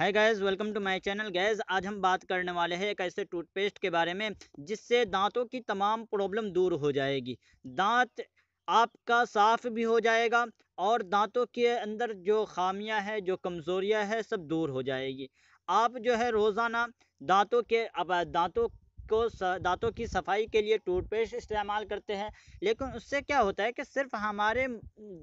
है guys welcome to my channel guys आज हम बात करने वाले हैं एक ऐसे टूथपेस्ट के बारे में जिससे दांतों की तमाम प्रॉब्लम दूर हो जाएगी दांत आपका साफ भी हो जाएगा और दांतों के अंदर जो खामियां हैं जो कमज़ोरियां है सब दूर हो जाएगी आप जो है रोज़ाना दांतों के अब दांतों को दांतों की सफाई के लिए टूथपेस्ट इस्तेमाल करते हैं लेकिन उससे क्या होता है कि सिर्फ हमारे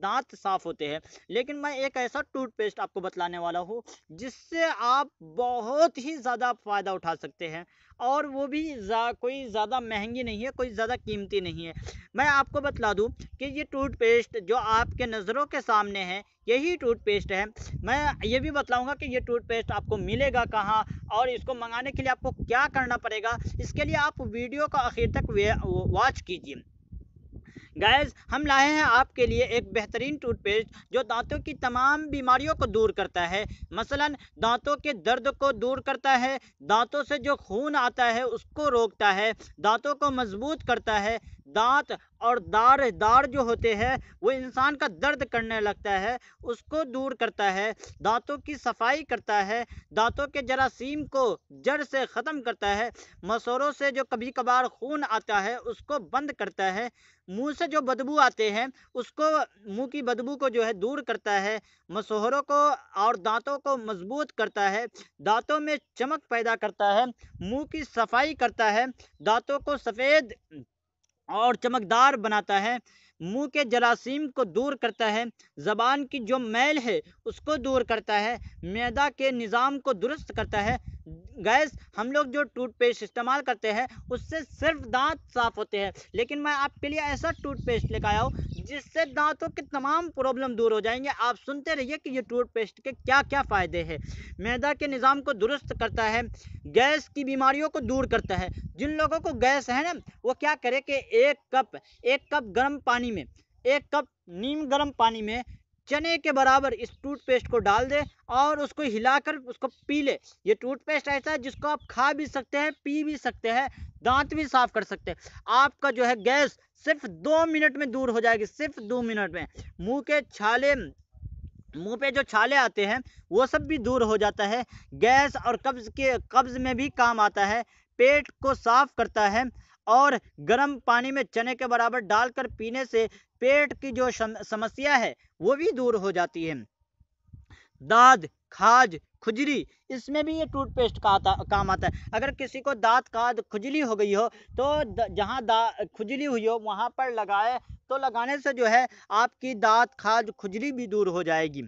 दांत साफ होते हैं लेकिन मैं एक ऐसा टूथपेस्ट आपको बतलाने वाला हूँ जिससे आप बहुत ही ज़्यादा फ़ायदा उठा सकते हैं और वो भी जा, कोई ज़्यादा महंगी नहीं है कोई ज़्यादा कीमती नहीं है मैं आपको बतला दूँ कि ये टूथपेस्ट जो आपके नज़रों के सामने है यही टूथपेस्ट है मैं ये भी बताऊंगा कि ये टूथपेस्ट आपको मिलेगा कहाँ और इसको मंगाने के लिए आपको क्या करना पड़ेगा इसके लिए आप वीडियो का आखिर तक वॉच कीजिए गैज हम लाए हैं आपके लिए एक बेहतरीन टूथपेस्ट जो दांतों की तमाम बीमारियों को दूर करता है मसलन दांतों के दर्द को दूर करता है दांतों से जो खून आता है उसको रोकता है दांतों को मजबूत करता है दांत और दार दार जो होते हैं वो इंसान का दर्द करने लगता है उसको दूर करता है दांतों की सफाई करता है दांतों के जरासीम को जड़ से ख़त्म करता है मसूरों से जो कभी कभार खून आता है उसको बंद करता है मुंह से जो बदबू आते हैं उसको मुंह की बदबू को जो है दूर करता है मसहरों को और दांतों को मजबूत करता है दांतों में चमक पैदा करता है मुंह की सफाई करता है दांतों को सफ़ेद और चमकदार बनाता है मुंह के जरासीम को दूर करता है ज़बान की जो मैल है उसको दूर करता है मैदा के निज़ाम को दुरुस्त करता है गैस हम लोग जो टूथपेस्ट इस्तेमाल करते हैं उससे सिर्फ दांत साफ होते हैं लेकिन मैं आपके लिए ऐसा टूथपेस्ट लेकर आया हूँ जिससे दांतों की तमाम प्रॉब्लम दूर हो जाएंगे आप सुनते रहिए कि ये टूथपेस्ट के क्या क्या फ़ायदे हैं मैदा के निज़ाम को दुरुस्त करता है गैस की बीमारियों को दूर करता है जिन लोगों को गैस है ना वो क्या करे कि एक कप एक कप गर्म पानी में एक कप नीम गर्म पानी में चने के बराबर इस टूथपेस्ट को डाल दे और उसको हिलाकर उसको पी ले ये टूथपेस्ट ऐसा है जिसको आप खा भी सकते हैं पी भी सकते हैं दांत भी साफ कर सकते हैं आपका जो है गैस सिर्फ दो मिनट में दूर हो जाएगी सिर्फ दो मिनट में मुंह के छाले मुंह पे जो छाले आते हैं वो सब भी दूर हो जाता है गैस और कब्ज़ के कब्ज़ में भी काम आता है पेट को साफ करता है और गर्म पानी में चने के बराबर डालकर पीने से पेट की जो समस्या है वो भी दूर हो जाती है दाद खाज खुजली इसमें भी ये टूथपेस्ट का आता काम आता है अगर किसी को दांत खाद खुजली हो गई हो तो जहाँ दा खुजली हुई हो वहाँ पर लगाए तो लगाने से जो है आपकी दांत खाद खुजली भी दूर हो जाएगी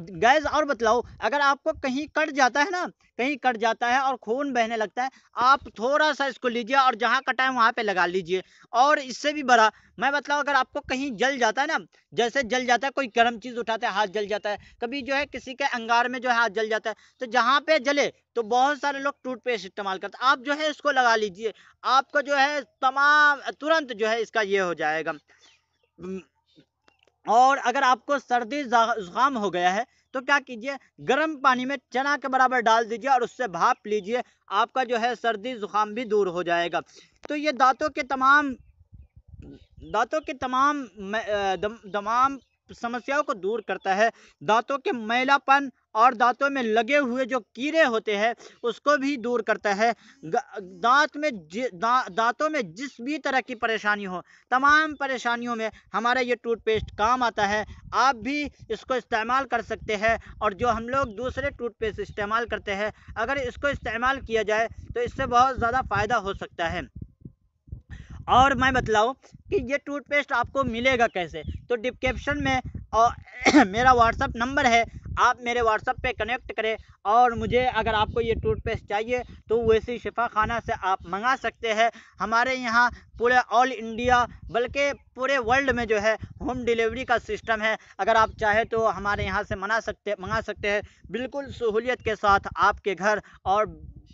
गैस और बतलाओ अगर आपको कहीं कट जाता है ना कहीं कट जाता है और खून बहने लगता है आप थोड़ा सा इसको लीजिए और जहाँ कटा है वहाँ पे लगा लीजिए और इससे भी बड़ा मैं बतलाओ अगर आपको कहीं जल जाता है ना जैसे जल जाता है कोई गर्म चीज़ उठाते है हाथ जल जाता है कभी जो है किसी के अंगार में जो है हाथ जल जाता है तो जहाँ पे जले तो बहुत सारे लोग टूथपेस्ट इस्तेमाल करते आप जो है इसको लगा लीजिए आपको जो है तमाम तुरंत जो है इसका ये हो जाएगा और अगर आपको सर्दी ज़ुकाम हो गया है तो क्या कीजिए गर्म पानी में चना के बराबर डाल दीजिए और उससे भाप लीजिए आपका जो है सर्दी ज़ुकाम भी दूर हो जाएगा तो ये दांतों के तमाम दांतों के तमाम तमाम समस्याओं को दूर करता है दांतों के मैलापन और दांतों में लगे हुए जो कीड़े होते हैं उसको भी दूर करता है दांत में दा, दांतों में जिस भी तरह की परेशानी हो तमाम परेशानियों में हमारा ये टूथपेस्ट काम आता है आप भी इसको इस्तेमाल कर सकते हैं और जो हम लोग दूसरे टूथपेस्ट इस्तेमाल करते हैं अगर इसको इस्तेमाल किया जाए तो इससे बहुत ज़्यादा फ़ायदा हो सकता है और मैं बतलाऊँ कि ये टूथपेस्ट आपको मिलेगा कैसे तो डिस्क्रिप्शन में और मेरा व्हाट्सअप नंबर है आप मेरे व्हाट्सअप पे कनेक्ट करें और मुझे अगर आपको ये टूथपेस्ट चाहिए तो वैसी शिफा खाना से आप मंगा सकते हैं हमारे यहाँ पूरे ऑल इंडिया बल्कि पूरे वर्ल्ड में जो है होम डिलीवरी का सिस्टम है अगर आप चाहे तो हमारे यहाँ से मना सकते मंगा सकते हैं बिल्कुल सहूलियत के साथ आपके घर और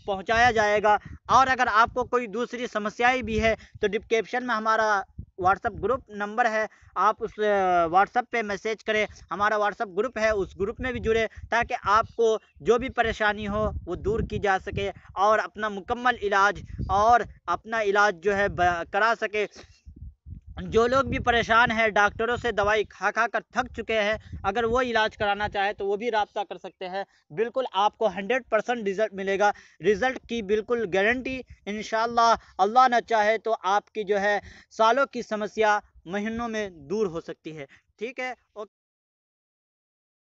पहुंचाया जाएगा और अगर आपको कोई दूसरी समस्याएं भी है तो डिपकेप्शन में हमारा व्हाट्सअप ग्रुप नंबर है आप उस व्हाट्सअप पे मैसेज करें हमारा व्हाट्सअप ग्रुप है उस ग्रुप में भी जुड़े ताकि आपको जो भी परेशानी हो वो दूर की जा सके और अपना मुकम्मल इलाज और अपना इलाज जो है करा सके जो लोग भी परेशान हैं डॉक्टरों से दवाई खा खा कर थक चुके हैं अगर वो इलाज कराना चाहे तो वो भी रबता कर सकते हैं बिल्कुल आपको हंड्रेड परसेंट रिज़ल्ट मिलेगा रिज़ल्ट की बिल्कुल गारंटी इन अल्लाह न चाहे तो आपकी जो है सालों की समस्या महीनों में दूर हो सकती है ठीक है ओके